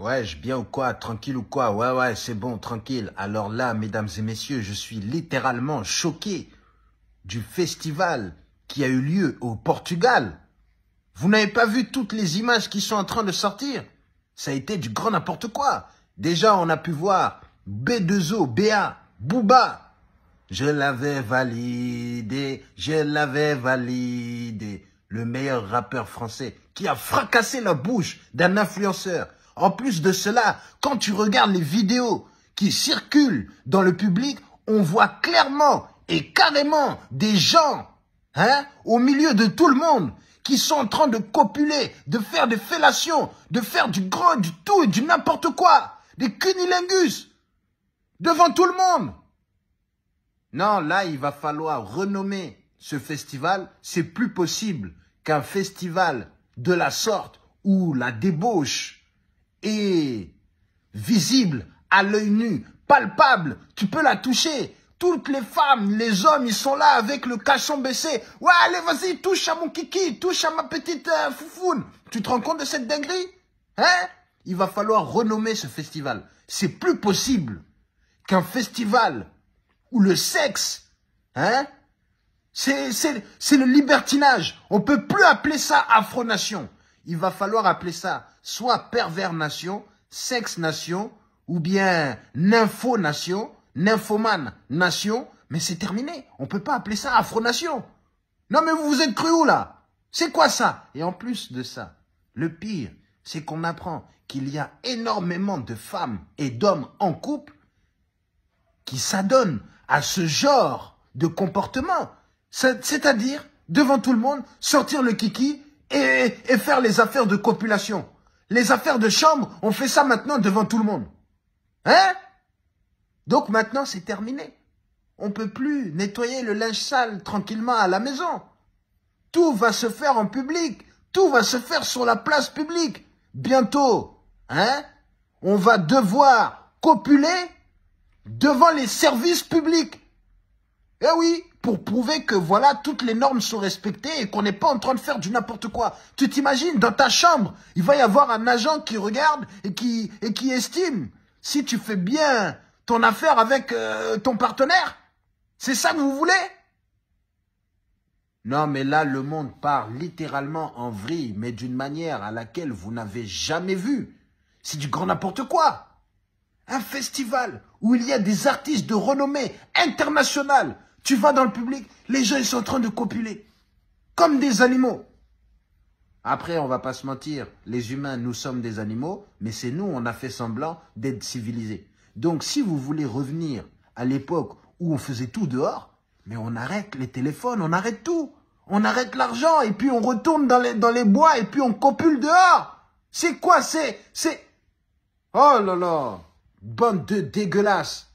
Ouais, je bien ou quoi Tranquille ou quoi Ouais, ouais, c'est bon, tranquille. Alors là, mesdames et messieurs, je suis littéralement choqué du festival qui a eu lieu au Portugal. Vous n'avez pas vu toutes les images qui sont en train de sortir Ça a été du grand n'importe quoi. Déjà, on a pu voir B2O, BA, Booba. Je l'avais validé, je l'avais validé. Le meilleur rappeur français qui a fracassé la bouche d'un influenceur en plus de cela, quand tu regardes les vidéos qui circulent dans le public, on voit clairement et carrément des gens hein, au milieu de tout le monde qui sont en train de copuler, de faire des fellations, de faire du grand, du tout et du n'importe quoi, des cunilingus devant tout le monde. Non, là, il va falloir renommer ce festival. C'est plus possible qu'un festival de la sorte où la débauche et visible, à l'œil nu, palpable, tu peux la toucher. Toutes les femmes, les hommes, ils sont là avec le cachon baissé. Ouais, allez, vas-y, touche à mon kiki, touche à ma petite euh, foufoune. Tu te rends compte de cette dinguerie Hein Il va falloir renommer ce festival. C'est plus possible qu'un festival où le sexe, hein, c'est le libertinage. On peut plus appeler ça Afro-Nation il va falloir appeler ça soit pervers-nation, sexe-nation, ou bien nympho-nation, nymphomane-nation, mais c'est terminé. On ne peut pas appeler ça afro-nation. Non mais vous vous êtes cru où là C'est quoi ça Et en plus de ça, le pire, c'est qu'on apprend qu'il y a énormément de femmes et d'hommes en couple qui s'adonnent à ce genre de comportement. C'est-à-dire, devant tout le monde, sortir le kiki et, faire les affaires de copulation. Les affaires de chambre, on fait ça maintenant devant tout le monde. Hein Donc maintenant, c'est terminé. On ne peut plus nettoyer le linge sale tranquillement à la maison. Tout va se faire en public. Tout va se faire sur la place publique. Bientôt, hein On va devoir copuler devant les services publics. Eh oui pour prouver que voilà, toutes les normes sont respectées et qu'on n'est pas en train de faire du n'importe quoi. Tu t'imagines, dans ta chambre, il va y avoir un agent qui regarde et qui, et qui estime si tu fais bien ton affaire avec euh, ton partenaire. C'est ça que vous voulez Non, mais là, le monde part littéralement en vrille, mais d'une manière à laquelle vous n'avez jamais vu. C'est du grand n'importe quoi. Un festival où il y a des artistes de renommée internationale tu vas dans le public, les gens ils sont en train de copuler. Comme des animaux. Après, on va pas se mentir, les humains, nous sommes des animaux, mais c'est nous, on a fait semblant d'être civilisés. Donc, si vous voulez revenir à l'époque où on faisait tout dehors, mais on arrête les téléphones, on arrête tout. On arrête l'argent et puis on retourne dans les, dans les bois et puis on copule dehors. C'est quoi C'est... c'est... Oh là là Bande de dégueulasses